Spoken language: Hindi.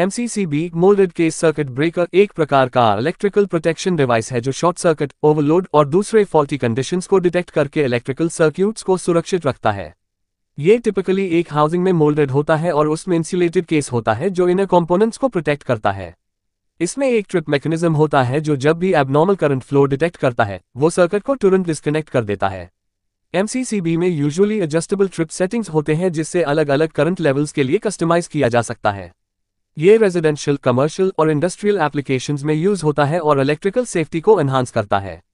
MCCB moulded case circuit breaker एक प्रकार का इलेक्ट्रिकल प्रोटेक्शन डिवाइस है जो शॉर्ट सर्किट ओवरलोड और दूसरे फॉल्टी कंडीशंस को डिटेक्ट करके इलेक्ट्रिकल सर्क्यूट्स को सुरक्षित रखता है ये टिपिकली एक हाउसिंग में मोल्डेड होता है और उसमें इंसुलेटेड केस होता है जो इनर कॉम्पोनेंट्स को प्रोटेक्ट करता है इसमें एक ट्रिप मैकेनिज्म होता है जो जब भी एबनॉर्मल करंट फ्लो डिटेक्ट करता है वो सर्किट को तुरंत डिस्कनेक्ट कर देता है एमसीसीबी में यूजुअली एडजस्टेबल ट्रिप सेटिंग्स होते हैं जिससे अलग अलग करंट लेवल्स के लिए कस्टमाइज किया जा सकता है ये रेजिडेंशियल कमर्शियल और इंडस्ट्रियल एप्लीकेशंस में यूज होता है और इलेक्ट्रिकल सेफ्टी को एनहांस करता है